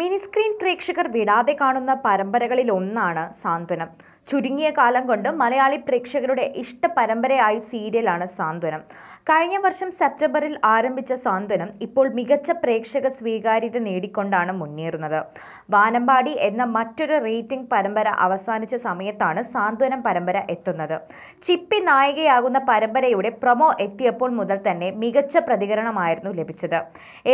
mini screen പ്രേക്ഷകർ വിടാതെ കാണുന്ന പരമ്പരകളിലൊന്നാണ് ഒന്നാണ് സാന്ത്വനം ചുരുങ്ങിയ കാലം കൊണ്ട് മലയാളി പ്രേക്ഷകരുടെ ഇഷ്ട പരമ്പരയായി സീരിയലാണ് സാന്ത്വനം കഴിഞ്ഞ വർഷം സെപ്റ്റംബറിൽ ആരംഭിച്ച സാന്ത്വനം ഇപ്പോൾ മികച്ച പ്രേക്ഷക സ്വീകാര്യത നേടിക്കൊണ്ടാണ് മുന്നേറുന്നത് വാനമ്പാടി എന്ന മറ്റൊരു റേറ്റിംഗ് പരമ്പര അവസാനിച്ച സമയത്താണ് സാന്ത്വനം പരമ്പര എത്തുന്നത് ചിപ്പി നായികയാകുന്ന പരമ്പരയുടെ പ്രൊമോ എത്തിയപ്പോൾ മുതൽ തന്നെ മികച്ച പ്രതികരണമായിരുന്നു ലഭിച്ചത്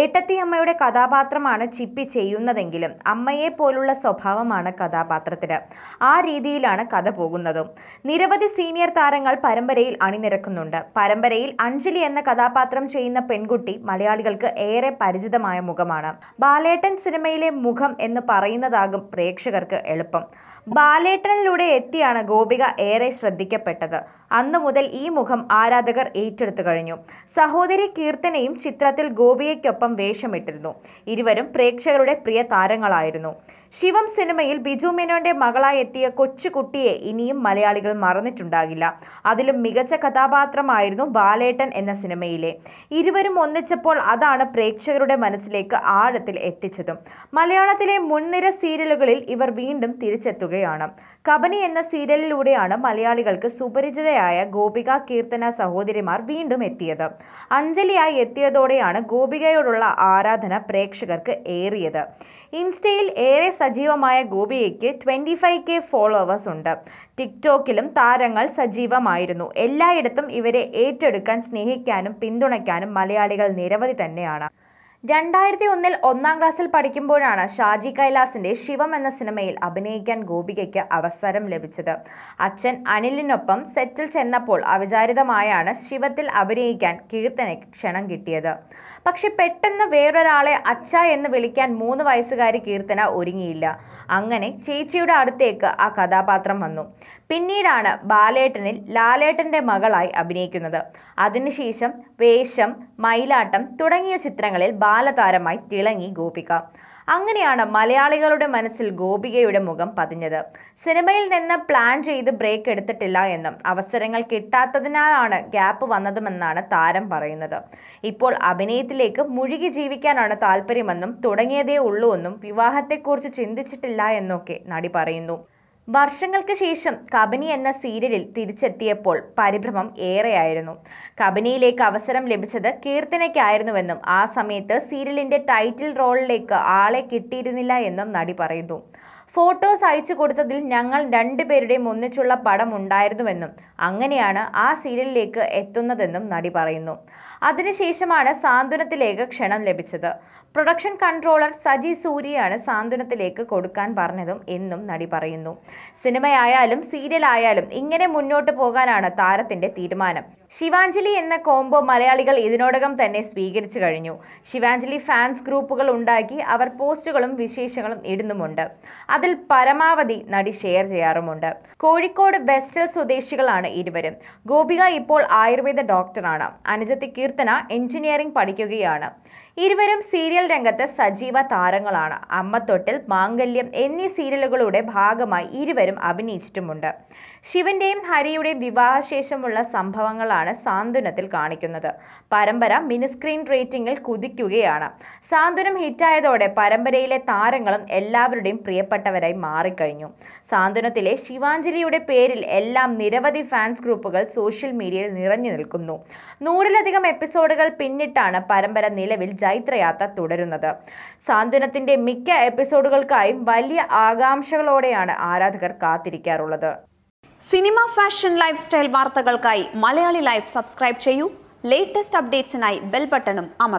ഏട്ടത്തി അമ്മയുടെ കഥാപാത്രമാണ് ചിപ്പി ചെയ്യുന്നതെങ്കിലും അമ്മയെ പോലുള്ള സ്വഭാവമാണ് കഥാപാത്രത്തിന് ആ രീതിയിലാണ് വഴിയാണ് കഥ പോകുന്നതും നിരവധി സീനിയർ താരങ്ങൾ പരമ്പരയിൽ അണിനിരക്കുന്നുണ്ട് പരമ്പരയിൽ അഞ്ജലി എന്ന കഥാപാത്രം ചെയ്യുന്ന പെൺകുട്ടി മലയാളികൾക്ക് ഏറെ പരിചിതമായ മുഖമാണ് ബാലേട്ടൻ സിനിമയിലെ മുഖം എന്ന് പറയുന്നതാകും പ്രേക്ഷകർക്ക് എളുപ്പം ബാലേട്ടനിലൂടെ എത്തിയാണ് ഗോപിക ഏറെ ശ്രദ്ധിക്കപ്പെട്ടത് അന്നു മുതൽ ഈ മുഖം ആരാധകർ ഏറ്റെടുത്തു കഴിഞ്ഞു സഹോദരി കീർത്തനയും ചിത്രത്തിൽ ഗോപികയ്ക്കൊപ്പം വേഷമിട്ടിരുന്നു ഇരുവരും പ്രേക്ഷകരുടെ പ്രിയ താരങ്ങളായിരുന്നു ശിവം സിനിമയിൽ ബിജു മേനോന്റെ മകളായി എത്തിയ കൊച്ചുകുട്ടിയെ ഇനിയും മലയാളികൾ മറന്നിട്ടുണ്ടാകില്ല അതിലും മികച്ച കഥാപാത്രമായിരുന്നു ബാലേട്ടൻ എന്ന സിനിമയിലെ ഇരുവരും ഒന്നിച്ചപ്പോൾ അതാണ് പ്രേക്ഷകരുടെ മനസ്സിലേക്ക് ആഴത്തിൽ എത്തിച്ചതും മലയാളത്തിലെ മുൻനിര സീരിയലുകളിൽ ഇവർ വീണ്ടും തിരിച്ചെത്തുകയാണ് കബനി എന്ന സീരിയലിലൂടെയാണ് മലയാളികൾക്ക് സുപരിചിതയായ ഗോപിക കീർത്തന സഹോദരിമാർ വീണ്ടും എത്തിയത് അഞ്ജലിയായി എത്തിയതോടെയാണ് ഗോപികയോടുള്ള ആരാധന പ്രേക്ഷകർക്ക് ഏറിയത് ഇൻസ്റ്റയിൽ ഏറെ സജീവമായ ഗോപിയയ്ക്ക് ട്വൻറ്റി ഫൈവ് കെ ഫോളോവേഴ്സ് ഉണ്ട് ടിക്ടോക്കിലും താരങ്ങൾ സജീവമായിരുന്നു എല്ലായിടത്തും ഇവരെ ഏറ്റെടുക്കാൻ സ്നേഹിക്കാനും പിന്തുണയ്ക്കാനും മലയാളികൾ നിരവധി തന്നെയാണ് രണ്ടായിരത്തി ഒന്നിൽ ഒന്നാം ക്ലാസ്സിൽ പഠിക്കുമ്പോഴാണ് ഷാജി കൈലാസിന്റെ ശിവം എന്ന സിനിമയിൽ അഭിനയിക്കാൻ ഗോപികയ്ക്ക് അവസരം ലഭിച്ചത് അച്ഛൻ അനിലിനൊപ്പം സെറ്റിൽ ചെന്നപ്പോൾ അവിചാരിതമായാണ് ശിവത്തിൽ അഭിനയിക്കാൻ കീർത്തനയ്ക്ക് ക്ഷണം കിട്ടിയത് പക്ഷെ പെട്ടെന്ന് വേറൊരാളെ അച്ഛ എന്ന് വിളിക്കാൻ മൂന്ന് വയസ്സുകാരി കീർത്തന ഒരുങ്ങിയില്ല അങ്ങനെ ചേച്ചിയുടെ അടുത്തേക്ക് ആ കഥാപാത്രം വന്നു പിന്നീടാണ് ബാലേട്ടനിൽ ലാലേട്ടൻ്റെ മകളായി അഭിനയിക്കുന്നത് അതിനുശേഷം വേഷം മയിലാട്ടം തുടങ്ങിയ ചിത്രങ്ങളിൽ ബാലതാരമായി തിളങ്ങി ഗോപിക അങ്ങനെയാണ് മലയാളികളുടെ മനസ്സിൽ ഗോപികയുടെ മുഖം പതിഞ്ഞത് സിനിമയിൽ നിന്ന് പ്ലാൻ ചെയ്ത് ബ്രേക്ക് എടുത്തിട്ടില്ല എന്നും അവസരങ്ങൾ കിട്ടാത്തതിനാലാണ് ഗ്യാപ്പ് വന്നതുമെന്നാണ് താരം പറയുന്നത് ഇപ്പോൾ അഭിനയത്തിലേക്ക് മുഴുകി ജീവിക്കാനാണ് താല്പര്യമെന്നും തുടങ്ങിയതേ ഉള്ളൂ എന്നും വിവാഹത്തെക്കുറിച്ച് ചിന്തിച്ചിട്ടില്ല എന്നൊക്കെ നടി പറയുന്നു വർഷങ്ങൾക്ക് ശേഷം കബനി എന്ന സീരിയലിൽ തിരിച്ചെത്തിയപ്പോൾ പരിഭ്രമം ഏറെയായിരുന്നു കബനിയിലേക്ക് അവസരം ലഭിച്ചത് കീർത്തനയ്ക്കായിരുന്നുവെന്നും ആ സമയത്ത് സീരിയലിന്റെ ടൈറ്റിൽ റോളിലേക്ക് ആളെ കിട്ടിയിരുന്നില്ല എന്നും നടി പറയുന്നു ഫോട്ടോസ് അയച്ചു കൊടുത്തതിൽ ഞങ്ങൾ രണ്ടുപേരുടെയും ഒന്നിച്ചുള്ള പടം ഉണ്ടായിരുന്നുവെന്നും അങ്ങനെയാണ് ആ സീരിയലിലേക്ക് എത്തുന്നതെന്നും നടി പറയുന്നു അതിനുശേഷമാണ് സാന്ത്വനത്തിലേക്ക് ക്ഷണം ലഭിച്ചത് പ്രൊഡക്ഷൻ കൺട്രോളർ സജി സൂര്യയാണ് സാന്ത്വനത്തിലേക്ക് കൊടുക്കാൻ പറഞ്ഞതും എന്നും നടി പറയുന്നു സിനിമയായാലും സീരിയലായാലും ഇങ്ങനെ മുന്നോട്ട് പോകാനാണ് താരത്തിന്റെ തീരുമാനം ശിവാഞ്ജലി എന്ന കോംബോ മലയാളികൾ ഇതിനോടകം തന്നെ സ്വീകരിച്ചു കഴിഞ്ഞു ശിവാഞ്ജലി ഫാൻസ് ഗ്രൂപ്പുകൾ ഉണ്ടാക്കി അവർ പോസ്റ്റുകളും വിശേഷങ്ങളും ഇടുന്നുമുണ്ട് അതിൽ പരമാവധി നടി ഷെയർ ചെയ്യാറുമുണ്ട് കോഴിക്കോട് വെസ്റ്റൽ സ്വദേശികളാണ് ഇരുവരും ഗോപിക ഇപ്പോൾ ആയുർവേദ ഡോക്ടറാണ് അനുജത്തി കീർത്തന എഞ്ചിനീയറിംഗ് പഠിക്കുകയാണ് ഇരുവരും സീരിയൽ രംഗത്ത് സജീവ താരങ്ങളാണ് അമ്മത്തൊട്ടിൽ മാംഗല്യം എന്നീ സീരിയലുകളുടെ ഭാഗമായി ഇരുവരും അഭിനയിച്ചിട്ടുമുണ്ട് ശിവന്റെയും ഹരിയുടെയും വിവാഹശേഷമുള്ള സംഭവങ്ങളാണ് സാന്ത്വനത്തിൽ കാണിക്കുന്നത് പരമ്പര മിനിസ്ക്രീൻ റേറ്റിംഗിൽ കുതിക്കുകയാണ് സാന്ത്വനം ഹിറ്റായതോടെ പരമ്പരയിലെ താരങ്ങളും എല്ലാവരുടെയും പ്രിയപ്പെട്ടവരായി മാറിക്കഴിഞ്ഞു സാന്ത്വനത്തിലെ ശിവാഞ്ജലിയുടെ പേരിൽ എല്ലാം നിരവധി ഫാൻസ് ഗ്രൂപ്പുകൾ സോഷ്യൽ മീഡിയയിൽ നിറഞ്ഞു നിൽക്കുന്നു നൂറിലധികം എപ്പിസോഡുകൾ പിന്നിട്ടാണ് പരമ്പര നിലവിൽ ജൈത്രയാത്ര തുടരുന്നത് സാന്ത്വനത്തിന്റെ മിക്ക എപ്പിസോഡുകൾക്കായും വലിയ ആകാംക്ഷകളോടെയാണ് ആരാധകർ കാത്തിരിക്കാറുള്ളത് സിനിമ ഫാഷൻ ലൈഫ് സ്റ്റൈൽ വാർത്തകൾക്കായി മലയാളി ലൈഫ് സബ്സ്ക്രൈബ് ചെയ്യൂ ലേറ്റസ്റ്റ് അപ്ഡേറ്റ്സിനായി ബെൽ ബട്ടണും അമർ